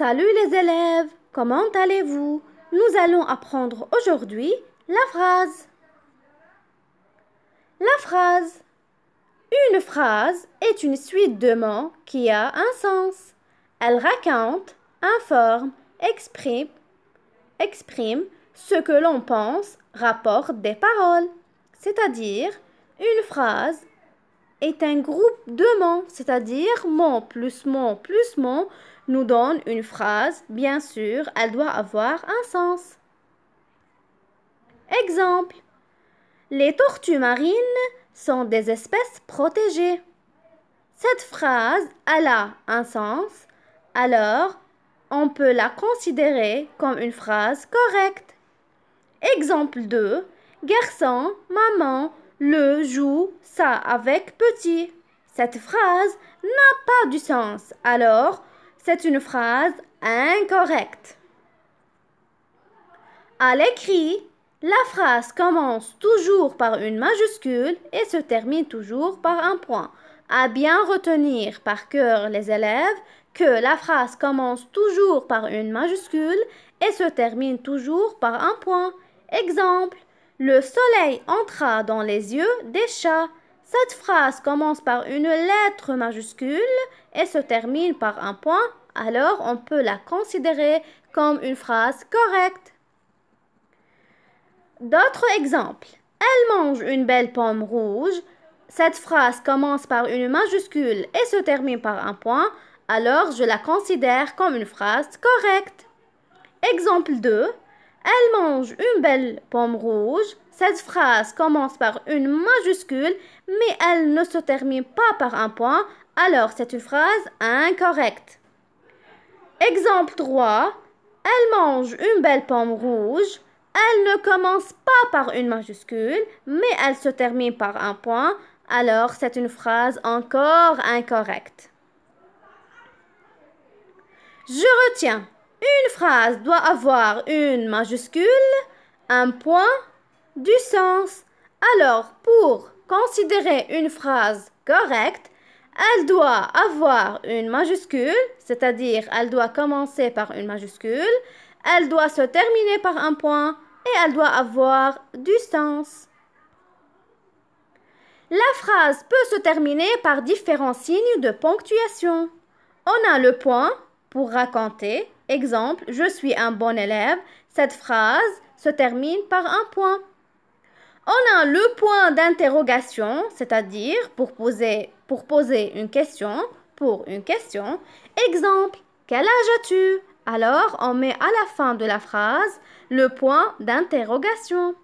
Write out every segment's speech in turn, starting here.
Salut les élèves, comment allez-vous Nous allons apprendre aujourd'hui la phrase. La phrase. Une phrase est une suite de mots qui a un sens. Elle raconte, informe, exprime, exprime ce que l'on pense, rapporte des paroles. C'est-à-dire, une phrase est un groupe de mots, c'est-à-dire mot plus mot plus mot nous donne une phrase. Bien sûr, elle doit avoir un sens. Exemple. Les tortues marines sont des espèces protégées. Cette phrase, a a un sens, alors on peut la considérer comme une phrase correcte. Exemple 2. Garçon, maman, le joue ça avec petit. Cette phrase n'a pas du sens, alors c'est une phrase incorrecte. À l'écrit, la phrase commence toujours par une majuscule et se termine toujours par un point. À bien retenir par cœur les élèves que la phrase commence toujours par une majuscule et se termine toujours par un point. Exemple le soleil entra dans les yeux des chats. Cette phrase commence par une lettre majuscule et se termine par un point, alors on peut la considérer comme une phrase correcte. D'autres exemples. Elle mange une belle pomme rouge. Cette phrase commence par une majuscule et se termine par un point, alors je la considère comme une phrase correcte. Exemple 2. Elle mange une belle pomme rouge. Cette phrase commence par une majuscule, mais elle ne se termine pas par un point, alors c'est une phrase incorrecte. Exemple 3. Elle mange une belle pomme rouge. Elle ne commence pas par une majuscule, mais elle se termine par un point, alors c'est une phrase encore incorrecte. Je retiens. Une phrase doit avoir une majuscule, un point, du sens. Alors, pour considérer une phrase correcte, elle doit avoir une majuscule, c'est-à-dire elle doit commencer par une majuscule, elle doit se terminer par un point et elle doit avoir du sens. La phrase peut se terminer par différents signes de ponctuation. On a le point pour raconter, Exemple, je suis un bon élève. Cette phrase se termine par un point. On a le point d'interrogation, c'est-à-dire pour poser, pour poser une question, pour une question. Exemple, quel âge as-tu Alors, on met à la fin de la phrase le point d'interrogation.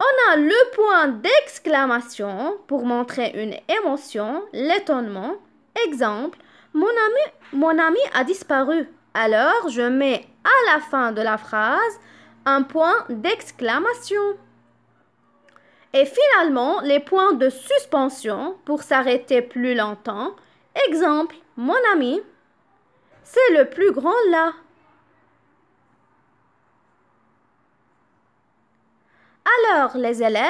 On a le point d'exclamation pour montrer une émotion, l'étonnement. Exemple, mon ami, mon ami a disparu. Alors, je mets à la fin de la phrase un point d'exclamation. Et finalement, les points de suspension pour s'arrêter plus longtemps. Exemple, mon ami, c'est le plus grand là. Alors les élèves,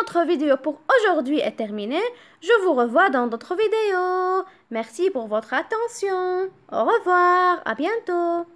notre vidéo pour aujourd'hui est terminée. Je vous revois dans d'autres vidéos. Merci pour votre attention. Au revoir, à bientôt.